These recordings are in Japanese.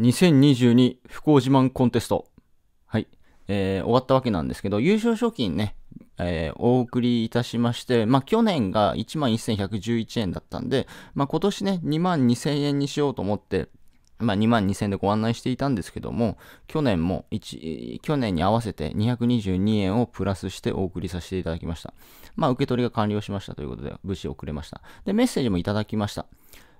2022不幸自慢コンテスト。はい。えー、終わったわけなんですけど、優勝賞金ね、えー、お送りいたしまして、まあ、去年が11,111円だったんで、まあ、今年ね、22,000円にしようと思って、まあ、22,000円でご案内していたんですけども、去年も、去年に合わせて222円をプラスしてお送りさせていただきました。まあ、受け取りが完了しましたということで、無事送れました。で、メッセージもいただきました。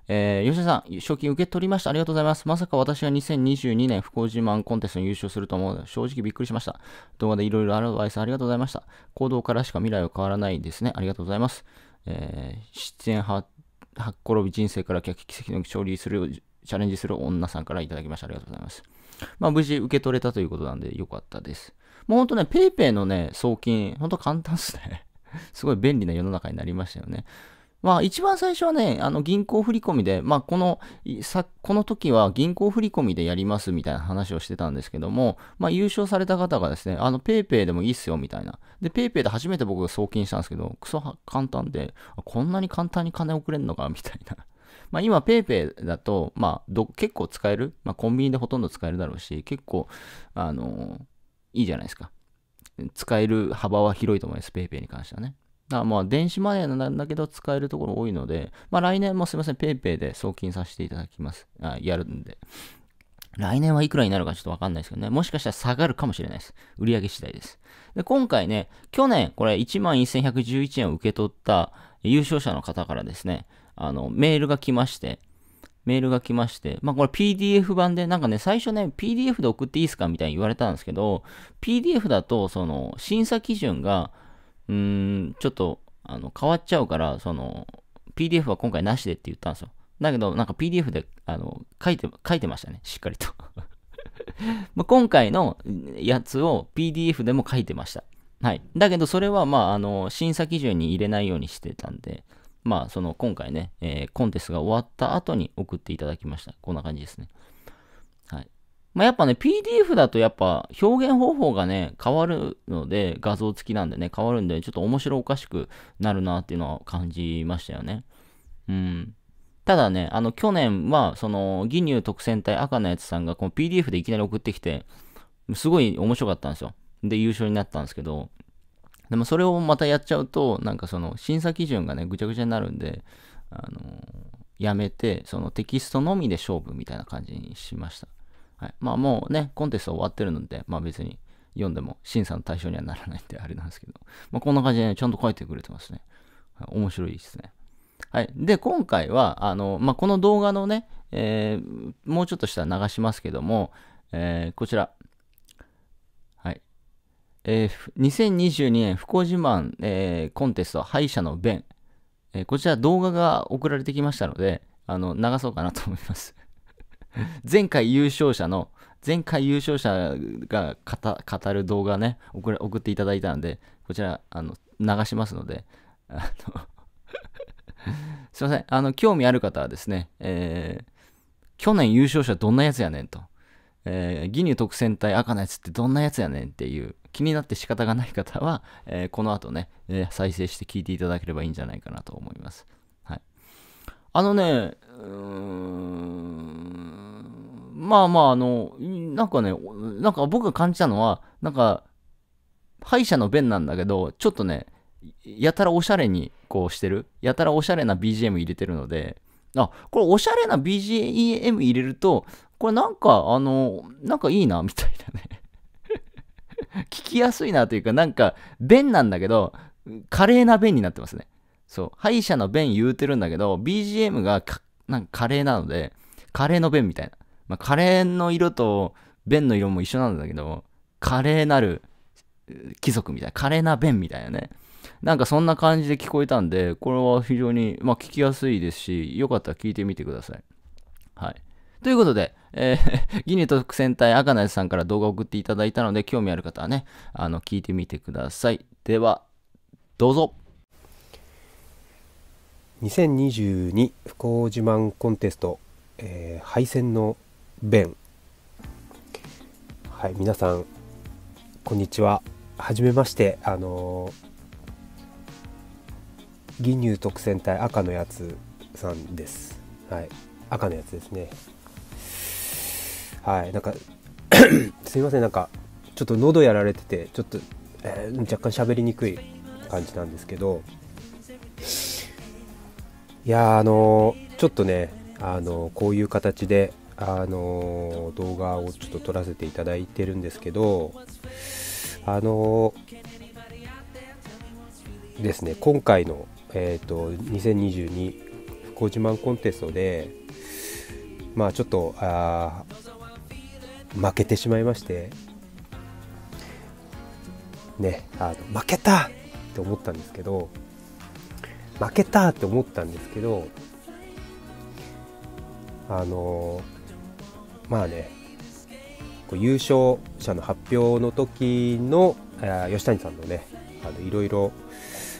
えー、吉田さん、賞金受け取りました。ありがとうございます。まさか私が2022年不幸自慢コンテストに優勝すると思う。正直びっくりしました。動画でいろいろアドバイスありがとうございました。行動からしか未来は変わらないですね。ありがとうございます。えー、出演は、はっ転び人生から奇跡の勝利する、チャレンジする女さんからいただきました。ありがとうございます。まあ、無事受け取れたということなんでよかったです。もうほんとね、PayPay のね、送金、ほんと簡単っすね。すごい便利な世の中になりましたよね。まあ、一番最初はね、あの銀行振込で、まあ、このさこの時は銀行振込でやりますみたいな話をしてたんですけども、まあ、優勝された方がですね、あの PayPay でもいいっすよみたいな。で、PayPay で初めて僕が送金したんですけど、クソ簡単で、こんなに簡単に金送れるのかみたいな。まあ、今、PayPay だと、まあ、結構使える、まあ、コンビニでほとんど使えるだろうし、結構、あのー、いいじゃないですか。使える幅は広いと思います、PayPay に関してはね。まあ、電子マネーなんだけど使えるところ多いので、まあ、来年もすいません、PayPay で送金させていただきます。あやるんで。来年はいくらになるかちょっとわかんないですけどね。もしかしたら下がるかもしれないです。売上次第です。で、今回ね、去年、これ11,111円を受け取った優勝者の方からですね、あの、メールが来まして、メールが来まして、まあこれ PDF 版で、なんかね、最初ね、PDF で送っていいですかみたいに言われたんですけど、PDF だと、その、審査基準が、うーん、ちょっと、あの、変わっちゃうから、その、PDF は今回なしでって言ったんですよ。だけど、なんか PDF で、あの、書いて、書いてましたね、しっかりと まあ、今回のやつを PDF でも書いてました。はい。だけど、それは、まあ、あの、審査基準に入れないようにしてたんで、まあ、その、今回ね、えー、コンテストが終わった後に送っていただきました。こんな感じですね。まあ、やっぱね、PDF だとやっぱ表現方法がね、変わるので、画像付きなんでね、変わるんで、ちょっと面白おかしくなるなっていうのは感じましたよね。うん。ただね、あの、去年は、その、義乳特選隊赤のやつさんが、この PDF でいきなり送ってきて、すごい面白かったんですよ。で、優勝になったんですけど、でもそれをまたやっちゃうと、なんかその、審査基準がね、ぐちゃぐちゃになるんで、あのー、やめて、そのテキストのみで勝負みたいな感じにしました。はい。まあもうね、コンテスト終わってるので、まあ別に読んでも審査の対象にはならないんであれなんですけど、まあこんな感じでね、ちゃんと書いてくれてますね。はい、面白いですね。はい。で、今回は、あの、まあこの動画のね、えー、もうちょっとしたら流しますけども、えー、こちら。はい。えー、2022年不幸自慢、えー、コンテスト敗者の弁。えー、こちら動画が送られてきましたので、あの、流そうかなと思います。前回優勝者の、前回優勝者が語る動画ね送、送っていただいたので、こちら、あの、流しますので、あの すいません、あの、興味ある方はですね、えー、去年優勝者どんなやつやねんと、えー、ギニュ特選隊赤のやつってどんなやつやねんっていう、気になって仕方がない方は、えー、この後ね、えー、再生して聞いていただければいいんじゃないかなと思います。はい。あのね、まあまあ、あの、なんかね、なんか僕が感じたのは、なんか、歯医者の弁なんだけど、ちょっとね、やたらおしゃれにこうしてる、やたらおしゃれな BGM 入れてるので、あ、これおしゃれな BGM 入れると、これなんか、あの、なんかいいな、みたいなね 聞きやすいなというか、なんか、弁なんだけど、華麗な弁になってますね。そう。歯医者の弁言うてるんだけど、BGM がなんか華麗なので、カレーの弁みたいな。まあ、カレーの色と便の色も一緒なんだけど、華麗なる貴族みたいな、華麗な便みたいなね。なんかそんな感じで聞こえたんで、これは非常に、まあ、聞きやすいですし、よかったら聞いてみてください。はい。ということで、えー、ギネ特選隊赤内さんから動画を送っていただいたので、興味ある方はね、あの、聞いてみてください。では、どうぞ。2022不幸自慢コンテスト、えー、敗戦の弁はい皆さんこんにちははじめましてあのー、義乳特選隊赤のやつさんですはい赤のやつですねはいなんか すいませんなんかちょっと喉やられててちょっと、えー、若干喋りにくい感じなんですけどいやあのー、ちょっとねあのー、こういう形であの動画をちょっと撮らせていただいてるんですけどあのですね今回の、えーと、2022福興自慢コンテストでまあちょっとあ負けてしまいましてねあの負けたって思ったんですけど負けたって思ったんですけどあのーまあねこう優勝者の発表の時の吉谷さんのねあのいろいろ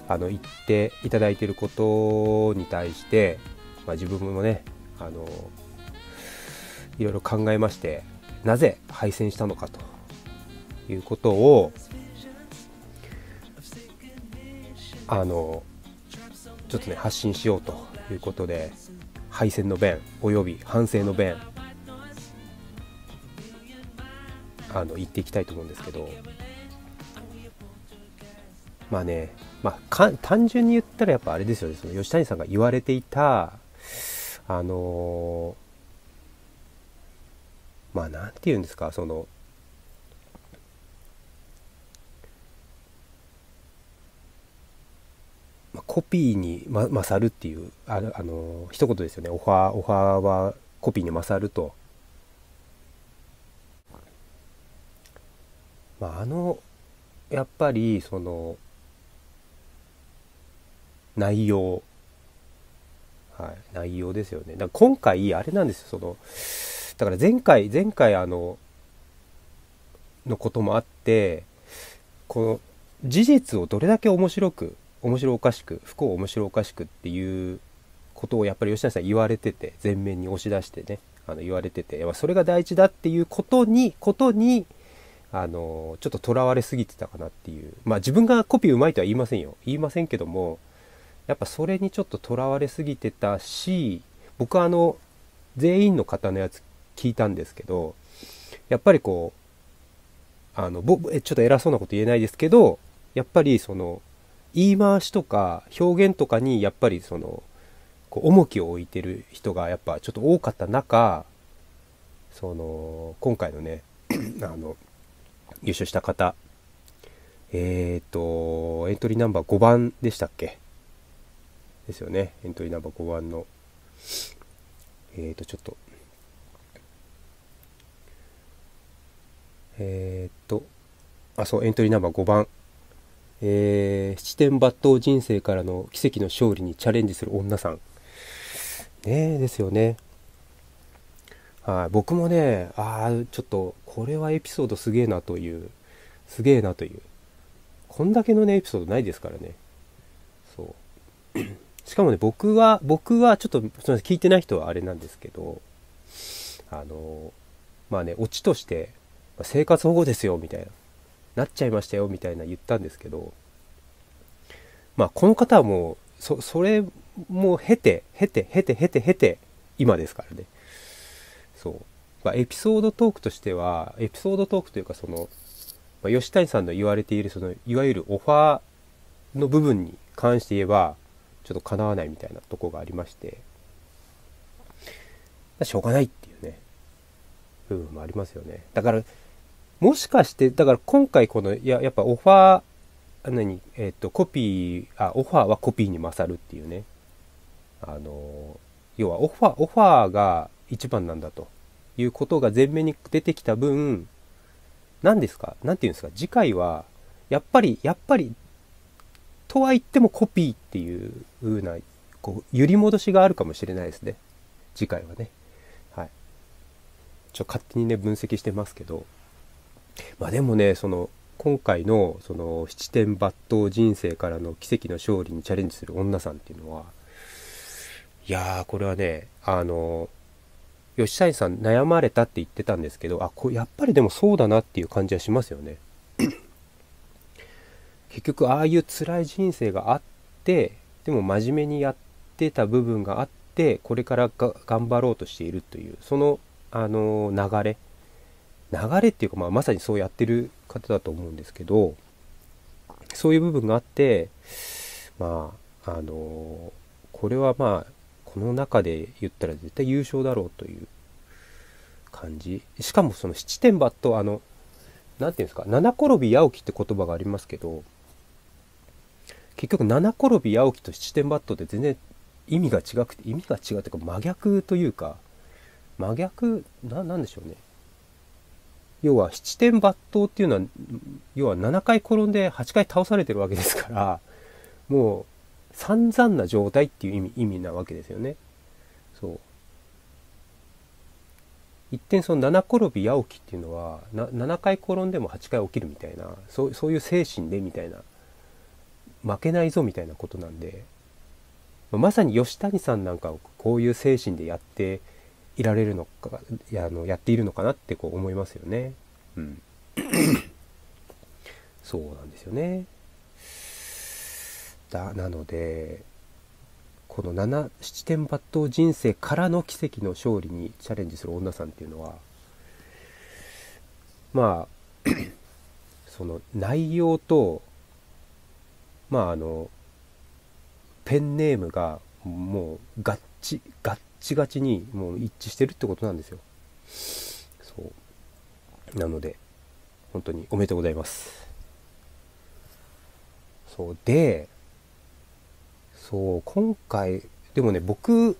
あの言っていただいていることに対して、まあ、自分もねあのいろいろ考えましてなぜ敗戦したのかということをあのちょっとね発信しようということで敗戦の弁および反省の弁あの行っていきたいと思うんですけどまあね、まあ、単純に言ったらやっぱあれですよねその吉谷さんが言われていたあのまあ何て言うんですかそのコピーに、ま、勝るっていうああの一言ですよねオファーオファーはコピーに勝るとまあ、あのやっぱりその内容はい内容ですよねだ今回あれなんですよそのだから前回前回あののこともあってこの事実をどれだけ面白く面白おかしく不幸面白おかしくっていうことをやっぱり吉永さん言われてて前面に押し出してねあの言われててそれが大事だっていうことにことにあの、ちょっと囚われすぎてたかなっていう。まあ自分がコピーうまいとは言いませんよ。言いませんけども、やっぱそれにちょっと囚われすぎてたし、僕はあの、全員の方のやつ聞いたんですけど、やっぱりこう、あの、僕、ちょっと偉そうなこと言えないですけど、やっぱりその、言い回しとか表現とかにやっぱりその、こう重きを置いてる人がやっぱちょっと多かった中、その、今回のね、あの、優勝した方、えっ、ー、と、エントリーナンバー5番でしたっけですよね。エントリーナンバー5番の、えっ、ー、と、ちょっと、えっ、ー、と、あ、そう、エントリーナンバー5番。えー、七点抜刀人生からの奇跡の勝利にチャレンジする女さん。ねえ、ですよね。はい、僕もね、ああ、ちょっと、これはエピソードすげえなという、すげえなという。こんだけのね、エピソードないですからね。そう。しかもね、僕は、僕はちょっと、すみません、聞いてない人はあれなんですけど、あの、まあね、オチとして、生活保護ですよ、みたいな。なっちゃいましたよ、みたいな言ったんですけど、まあ、この方はもう、そ、それも経て、経て、経て、経て、経て、今ですからね。そう。まあ、エピソードトークとしては、エピソードトークというかその、まあ、吉谷さんの言われているその、いわゆるオファーの部分に関して言えば、ちょっと叶わないみたいなとこがありまして、しょうがないっていうね、部分もありますよね。だから、もしかして、だから今回この、いや、やっぱオファー、何、えっ、ー、と、コピー、あ、オファーはコピーに勝るっていうね。あの、要はオファー、オファーが一番なんだということが前面に出てきた分、何ですか何て言うんですか次回は、やっぱり、やっぱり、とは言ってもコピーっていう風な、こう、揺り戻しがあるかもしれないですね。次回はね。はい。ちょ、勝手にね、分析してますけど。まあでもね、その、今回の、その、七点抜刀人生からの奇跡の勝利にチャレンジする女さんっていうのは、いやー、これはね、あの、吉谷さん悩まれたって言ってたんですけど、あ、こやっぱりでもそうだなっていう感じはしますよね。結局、ああいう辛い人生があって、でも真面目にやってた部分があって、これからが頑張ろうとしているという、その、あの流れ。流れっていうか、まあ、まさにそうやってる方だと思うんですけど、そういう部分があって、まあ、あのこれはまあ、この中で言ったら絶対優勝だろうという感じ。しかもその7点抜刀、あの、何て言うんですか、七転び八起って言葉がありますけど、結局七転び八起と七点抜刀って全然意味が違くて、意味が違うというか真逆というか、真逆、な、なんでしょうね。要は七点抜刀っていうのは、要は7回転んで8回倒されてるわけですから、もう散々な状態っていう意味意味なわけですよね。そう一点その七転び八起きっていうのは7回転んでも8回起きるみたいなそうそういう精神でみたいな負けないぞみたいなことなんでまさに吉谷さんなんかをこういう精神でやっていられるのかやあのやっているのかなってこう思いますよね。うん そうなんですよね。だなのでこの7七点抜刀人生からの奇跡の勝利にチャレンジする女さんっていうのはまあ その内容とまああのペンネームがもうガッチガッチガチにもう一致してるってことなんですよそうなので本当におめでとうございますそうでそう今回でもね僕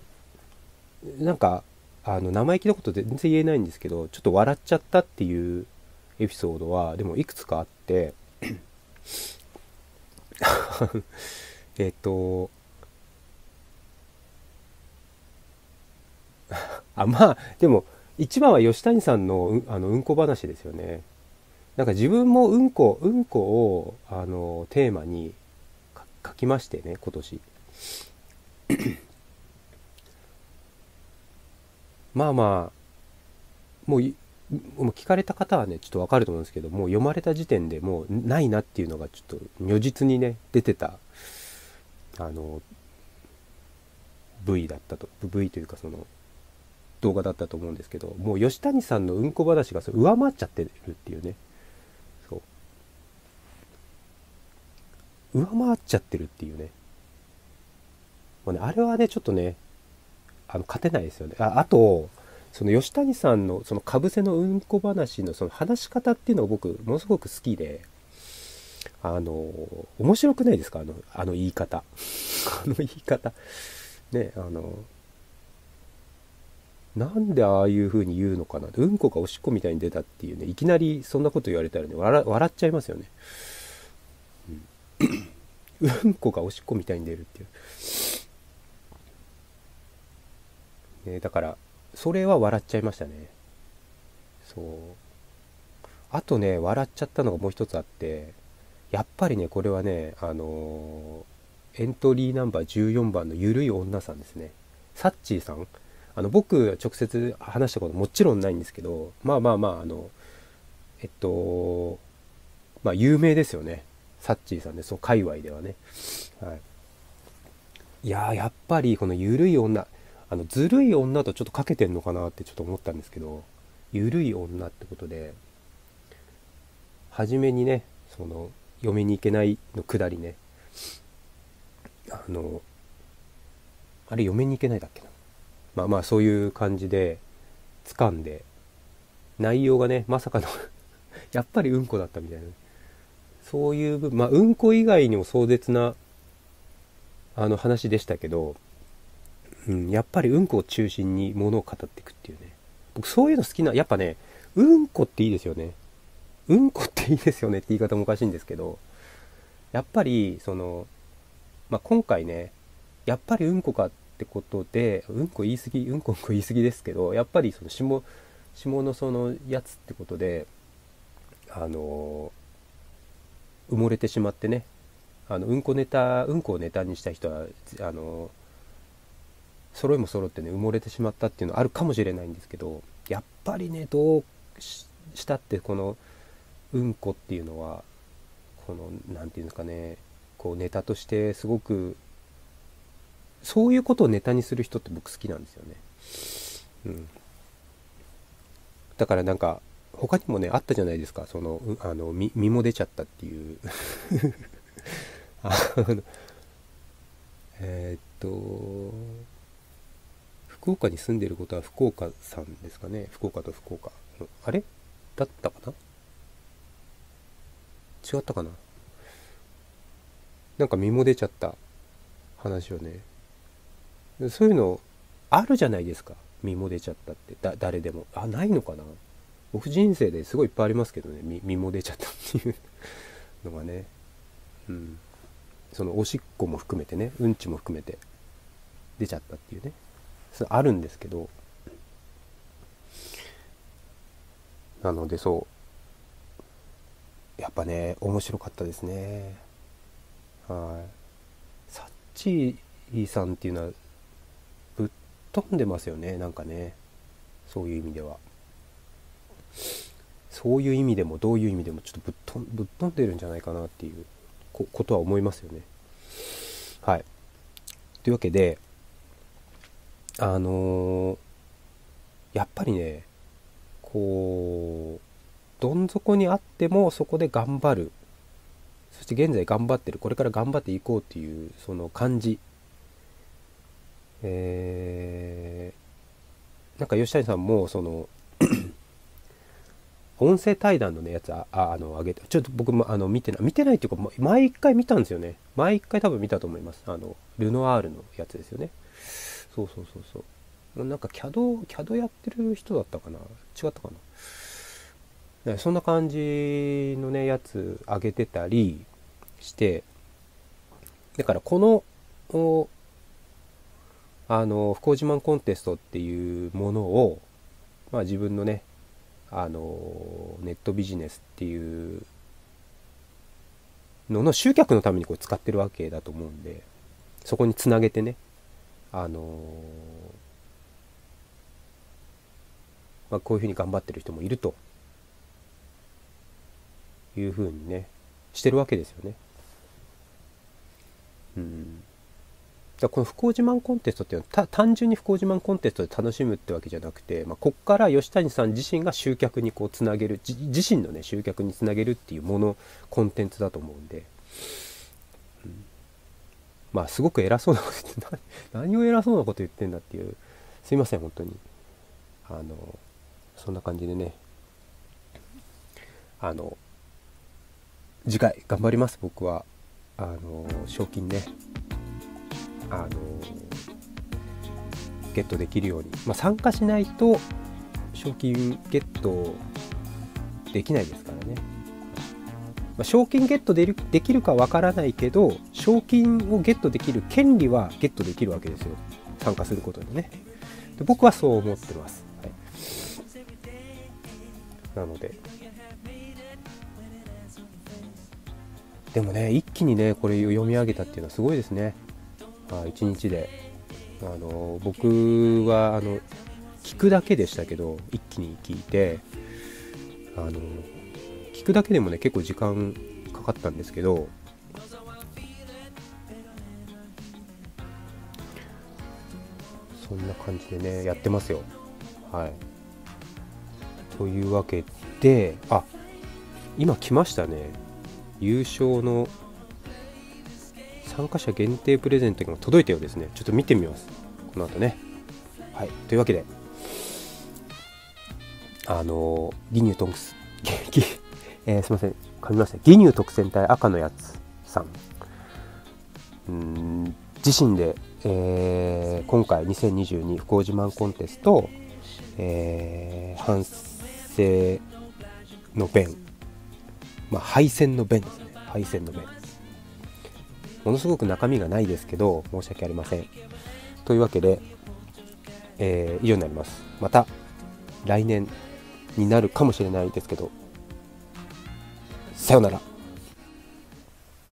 なんかあの生意気なこと全然言えないんですけどちょっと笑っちゃったっていうエピソードはでもいくつかあってえっとあまあでも一番は吉谷さんのうあのうんこ話ですよねなんか自分もうんこうんこをあのテーマに書きましてね今年 まあまあ、もう、もう聞かれた方はね、ちょっとわかると思うんですけど、もう読まれた時点でもうないなっていうのがちょっと如実にね、出てた、あの、V だったと、V というかその、動画だったと思うんですけど、もう吉谷さんのうんこ話がそ上回っちゃってるっていうね。そう。上回っちゃってるっていうね。もうね、あれはね、ちょっとね、あの勝てないですよね。ああと、その吉谷さんのそのかぶせのうんこ話のその話し方っていうのが僕、ものすごく好きで、あの、面白くないですかあの、あの言い方。あの言い方。ね、あの、なんでああいう風に言うのかなうんこがおしっこみたいに出たっていうね、いきなりそんなこと言われたらね、笑っちゃいますよね。うん、うんこがおしっこみたいに出るっていう。ね、だから、それは笑っちゃいましたね。そう。あとね、笑っちゃったのがもう一つあって、やっぱりね、これはね、あのー、エントリーナンバー14番のゆるい女さんですね。サッチーさん。あの、僕、直接話したこともちろんないんですけど、まあまあまあ、あの、えっと、まあ、有名ですよね。サッチーさんで、そう、界隈ではね。はい。いやー、やっぱり、このゆるい女。あの、ずるい女とちょっとかけてんのかなってちょっと思ったんですけど、ゆるい女ってことで、初めにね、その、嫁に行けないのくだりね、あの、あれ嫁に行けないだっけな。まあまあそういう感じで、掴んで、内容がね、まさかの やっぱりうんこだったみたいな、そういうまあうんこ以外にも壮絶な、あの話でしたけど、うん、やっぱりうんこを中心に物を語っていくっていうね。僕そういうの好きな、やっぱね、うんこっていいですよね。うんこっていいですよねって言い方もおかしいんですけど、やっぱり、その、まあ、今回ね、やっぱりうんこかってことで、うんこ言い過ぎ、うんこうんこ言い過ぎですけど、やっぱりその下、下のそのやつってことで、あの埋もれてしまってねあのうんこネタうんこをネタにした人はあの揃いも揃ってね埋もれてしまったっていうのあるかもしれないんですけどやっぱりねどうしたってこのうんこっていうのはこの何て言うんですかねこうネタとしてすごくそういうことをネタにする人って僕好きなんですよね。うん、だからなんか他にもねあったじゃないですかそのあの身も出ちゃったっていう あのえー、っと福岡に住んでることは福岡さんですかね。福岡と福岡の。あれだったかな違ったかななんか身も出ちゃった話をね。そういうのあるじゃないですか。身も出ちゃったって。だ、誰でも。あ、ないのかな僕人生ですごいいっぱいありますけどね。身身も出ちゃったっていう のがね。うん。そのおしっこも含めてね。うんちも含めて。出ちゃったっていうね。あるんですけどなのでそうやっぱね面白かったですねはいサッチーさんっていうのはぶっ飛んでますよねなんかねそういう意味ではそういう意味でもどういう意味でもちょっとぶっ飛ぶっ飛んでるんじゃないかなっていうことは思いますよねはいというわけであのー、やっぱりねこうどん底にあってもそこで頑張るそして現在頑張ってるこれから頑張っていこうっていうその感じえー、なんか吉谷さんもその 音声対談のねやつああのあげてちょっと僕もあの見てない見てないっていうか毎回見たんですよね毎回多分見たと思いますあのルノアールのやつですよねそうそうそうそうなんか CAD, CAD やってる人だったかな違ったかなそんな感じのねやつあげてたりしてだからこのあの不幸自慢コンテストっていうものを、まあ、自分のねあのネットビジネスっていうのの集客のためにこう使ってるわけだと思うんでそこにつなげてねあのー、まあ、こういうふうに頑張ってる人もいるというふうにねしてるわけですよね。うん、だこの不幸自慢コンテストっていうのは単純に不幸自慢コンテストで楽しむってわけじゃなくて、まあ、こっから吉谷さん自身が集客にこうつなげる自身のね集客につなげるっていうものコンテンツだと思うんで。まあ、すごく偉そうなこと言って、何を偉そうなこと言ってんだっていう、すいません、本当に。あの、そんな感じでね、あの、次回頑張ります、僕は。あの、賞金ね、あの、ゲットできるように。まあ、参加しないと、賞金ゲットできないですからね。まあ、賞金ゲットでできるかわからないけど賞金をゲットできる権利はゲットできるわけですよ参加することにねで僕はそう思ってます、はい、なのででもね一気にねこれ読み上げたっていうのはすごいですね、一あ、日であの僕はあの聞くだけでしたけど一気に聞いてあのくだけでもね結構時間かかったんですけどそんな感じでねやってますよはいというわけであ今来ましたね優勝の参加者限定プレゼントが届いたようですねちょっと見てみますこの後ねはいというわけであのギニュートンクス えー、すいません、噛みました。義乳特選隊赤のやつさん。ん自身で、えー、今回2022福岡自慢コンテスト、えー、反省の弁、まあ、敗戦の弁ですね。敗戦の弁。ものすごく中身がないですけど、申し訳ありません。というわけで、えー、以上になります。また来年になるかもしれないですけど、さようなら。